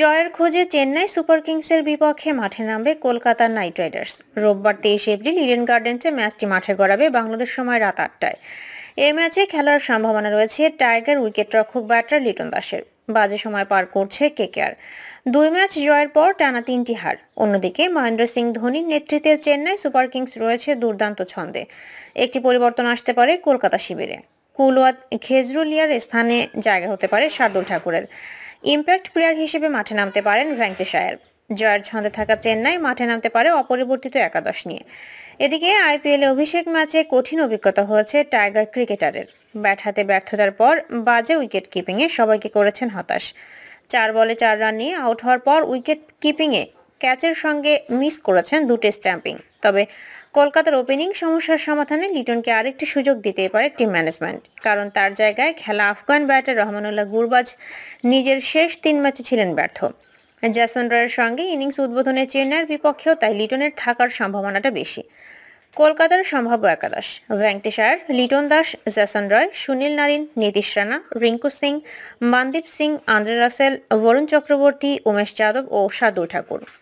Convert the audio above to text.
জয়ের খোঁজে চেন্নাই সুপার কিংসের বিপক্ষে মাঠে নামবে কলকাতা নাইট রাইডার্স রোববার তেইশ এপ্রিল ইডেন গার্ডেন্সে ম্যাচটি মাঠে গড়াবে বাংলাদেশ সময় রাত আটটায় এ ম্যাচে খেলার সম্ভাবনা রয়েছে টাইগার রক্ষক ব্যাটার লিটন দাসের বাজে সময় পার করছে কেকেআর দুই ম্যাচ জয়ের পর টানা তিনটি হার অন্যদিকে মহেন্দ্র সিং ধোনির নেতৃত্বে চেন্নাই সুপার কিংস রয়েছে দুর্দান্ত ছন্দে একটি পরিবর্তন আসতে পারে কলকাতা শিবিরে কুলওয়াত খেজরুলিয়ার স্থানে জায়গা হতে পারে শার্দুল ঠাকুরের ইম্প্যাক্ট প্লেয়ার হিসেবে মাঠে নামতে পারেন ভ্যাঙ্কটেশায়ার জয়ের ছন্দে থাকা চেন্নাই মাঠে নামতে পারে অপরিবর্তিত একাদশ নিয়ে এদিকে আইপিএলে অভিষেক ম্যাচে কঠিন অভিজ্ঞতা হয়েছে টাইগার ক্রিকেটারের ব্যাট হাতে ব্যর্থতার পর বাজে উইকেট কিপিংয়ে সবাইকে করেছেন হতাশ চার বলে চার রান নিয়ে আউট হওয়ার পর উইকেট কিপিংয়ে ক্যাচের সঙ্গে মিস করেছেন দুটি স্ট্যাম্পিং তবে কলকাতার ওপেনিং সমস্যার সমাধানে লিটনকে আরেকটি সুযোগ দিতে পারে টিম ম্যানেজমেন্ট কারণ তার জায়গায় খেলা আফগান ব্যাটার রহমানুল্লাহ গুরবাজ নিজের শেষ তিন ম্যাচে ছিলেন ব্যর্থ জ্যাসন রয়ের সঙ্গে ইনিংস উদ্বোধনে চেন্নাইয়ের বিপক্ষেও তাই লিটনের থাকার সম্ভাবনাটা বেশি কলকাতার সম্ভাব্য একাদশ Venkatesh Liton Das Jason Roy Sunil Narine Nitish Rana Rinku Singh Mandeep Singh Andre Russell Varun Chakravarthy Umesh Yadav ও সাদুর ঠাকুর